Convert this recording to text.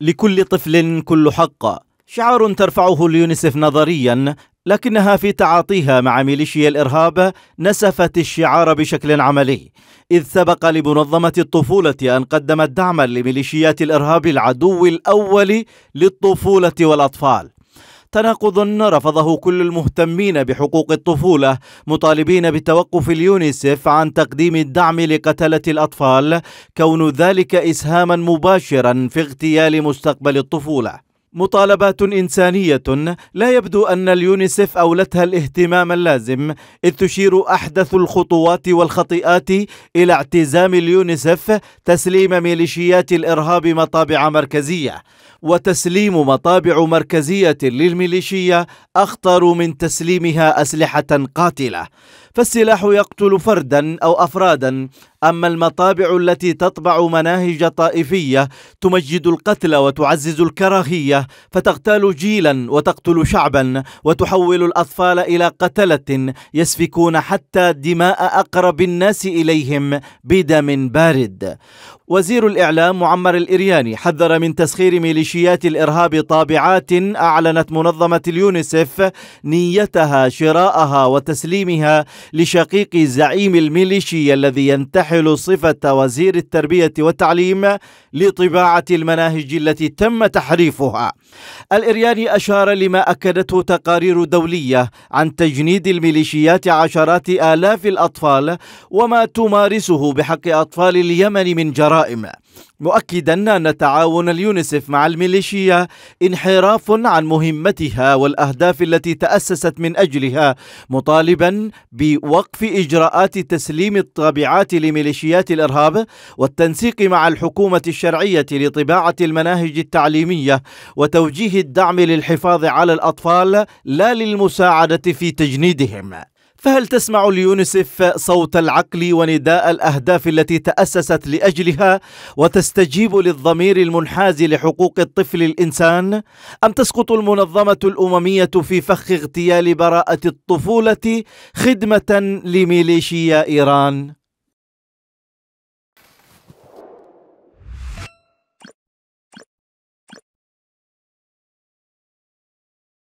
لكل طفل كل حق شعار ترفعه اليونسف نظريا لكنها في تعاطيها مع ميليشيا الإرهاب نسفت الشعار بشكل عملي إذ سبق لمنظمة الطفولة أن قدمت دعما لميليشيات الإرهاب العدو الأول للطفولة والأطفال تناقض رفضه كل المهتمين بحقوق الطفولة مطالبين بتوقف اليونيسف عن تقديم الدعم لقتلة الأطفال كون ذلك إسهاما مباشرا في اغتيال مستقبل الطفولة مطالبات إنسانية لا يبدو أن اليونيسف أولتها الاهتمام اللازم إذ تشير أحدث الخطوات والخطيئات إلى اعتزام اليونيسف تسليم ميليشيات الإرهاب مطابع مركزية وتسليم مطابع مركزيه للميليشيا اخطر من تسليمها اسلحه قاتله فالسلاح يقتل فردا او افرادا اما المطابع التي تطبع مناهج طائفيه تمجد القتل وتعزز الكراهيه فتغتال جيلا وتقتل شعبا وتحول الاطفال الى قتله يسفكون حتى دماء اقرب الناس اليهم بدم بارد وزير الاعلام معمر الارياني حذر من تسخير ميليشيا ميليشيات الإرهاب طابعات أعلنت منظمة اليونسف نيتها شراءها وتسليمها لشقيق زعيم الميليشيا الذي ينتحل صفة وزير التربية والتعليم لطباعة المناهج التي تم تحريفها الإرياني أشار لما أكدته تقارير دولية عن تجنيد الميليشيات عشرات آلاف الأطفال وما تمارسه بحق أطفال اليمن من جرائم مؤكدا أن تعاون اليونيسف مع الميليشيا انحراف عن مهمتها والأهداف التي تأسست من أجلها مطالبا بوقف إجراءات تسليم الطابعات لميليشيات الإرهاب والتنسيق مع الحكومة الشرعية لطباعة المناهج التعليمية وتوجيه الدعم للحفاظ على الأطفال لا للمساعدة في تجنيدهم فهل تسمع اليونسف صوت العقل ونداء الأهداف التي تأسست لأجلها وتستجيب للضمير المنحاز لحقوق الطفل الإنسان؟ أم تسقط المنظمة الأممية في فخ اغتيال براءة الطفولة خدمة لميليشيا إيران؟